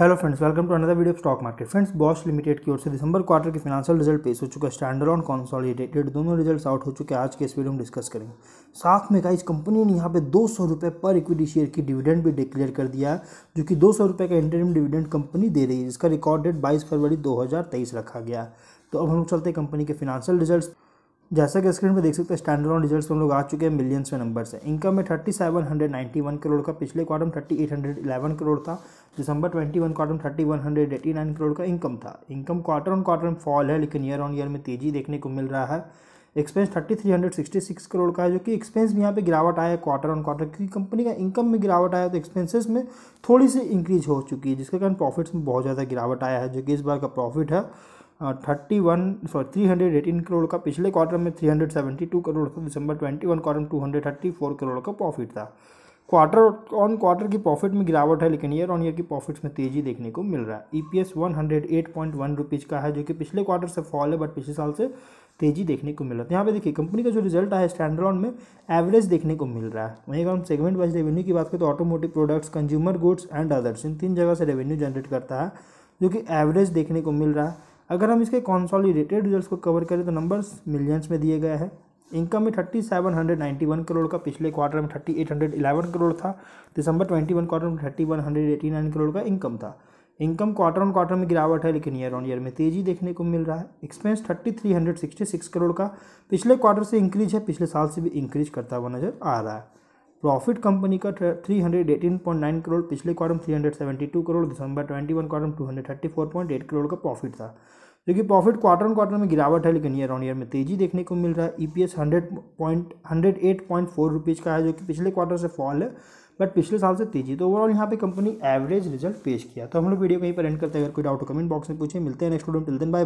hello friends welcome to another video stock market friends Bosch limited की ओर से दिसंबर क्वार्टर के फिनाशियल रिजल्ट पेश हो चुका है स्टैंडर्ड ऑन कॉन्सॉलिडेटेड दोनों रिजल्ट्स आउट हो चुके हैं आज के इस वीडियो में डिस्कस करेंगे साथ में गाइस कंपनी ने यहाँ पे दो सौ रुपये पर इक्विटी शेयर की डिविडेंड भी डिक्लेयर कर दिया है जो कि दो सौ रुपये का इंटरम डिविडेंड कंपनी दे रही है जिसका रिकॉर्ड डेट बाईस फरवरी दो रखा गया तो अब हम चलते कंपनी के फिनांशियल रिजल्ट जैसा कि स्क्रीन पर देख सकते हैं स्टैंडर्ड ऑन रिजल्ट्स हम लोग आ चुके हैं मिलियंस में नंबर से इनकम में thirty seven hundred ninety one crore का पिछले quarter thirty eight hundred eleven crore था दिसंबर twenty one quarter thirty one hundred eighty nine crore का इनकम था इनकम क्वार्टर ऑन क्वार्टर में फॉल है लेकिन ईयर ऑन ईयर में तेजी देखने को मिल रहा है expense thirty three hundred sixty six crore का है जो कि एक्सपेंस में यहाँ पे गिरावट आया क्वार्टर ऑन क्वार्टर क्योंकि कंपनी का इनकम में गिरावट आया तो एक्सपेंसेस में थोड़ी सी इंक्रीज हो चुकी है जिसके कारण प्रॉफिट्स में बहुत ज़्यादा गिरावट आया है जो कि इस बार का प्रॉफिट है thirty one sorry three hundred eighteen crore का पिछले क्वार्टर में three hundred seventy two crore था दिसंबर twenty one quarter two hundred thirty four crore का प्रॉफिट था क्वार्टर ऑन क्वार्टर की प्रॉफिट में गिरावट है लेकिन ईयर ऑन ईयर की प्रॉफिट्स में तेजी देखने को मिल रहा है E P S one hundred eight point one rupees का है जो कि पिछले क्वार्टर से फॉल है बट पिछले साल से तेजी देखने को मिल रहा है तो यहाँ पे देखिए कंपनी का जो रिजल्ट आया स्टैंडलॉन में एवरेज देखने को मिल रहा है वहीं अगर हम सेगमेंट वाइज रेवेन्यू की बात करें तो automotive products consumer goods and others इन तीन जगह से रेवेन्यू जनरेट करता है जो कि एवरेज देखने को मिल रहा है अगर हम इसके कॉन्सॉलिडेटेड रिजल्ट को कवर करें तो नंबर्स मिलियंस में दिए गए हैं इनकम में thirty seven hundred ninety one crore का पिछले क्वार्टर में thirty eight hundred eleven crore था दिसंबर ट्वेंटी वन क्वार्टर में thirty one hundred eighty nine crore का इनकम था इनकम क्वार्टर ऑन क्वार्टर में गिरावट है लेकिन ईयर ऑन ईयर में तेजी देखने को मिल रहा है expense thirty three hundred sixty six crore का पिछले क्वार्टर से इंक्रीज है पिछले साल से भी इंक्रीज करता हुआ नजर आ रहा है प्रॉफिट कंपनी का 318.9 करोड़ पिछले क्वार्टर में 372 करोड़ दिसंबर 21 क्वार्टर में 234.8 करोड़ का प्रॉफिट था जो कि प्रॉफिट क्वार्टर क्वार्टर में गिरावट है लेकिन ईयर ऑन ईयर में तेजी देखने को मिल रहा है E P S hundred point hundred eight point four rupees का है जो कि पिछले क्वार्टर से फॉल है बट पिछले साल से तेजी तो ओवरऑल यहाँ पे कंपनी एवरेज रिजल्ट पेश किया तो हम लोग वीडियो कहीं पर एंड करते हैं अगर कोई डाउट कमेंट बॉक्स में पूछे मिलते हैं next video till then bye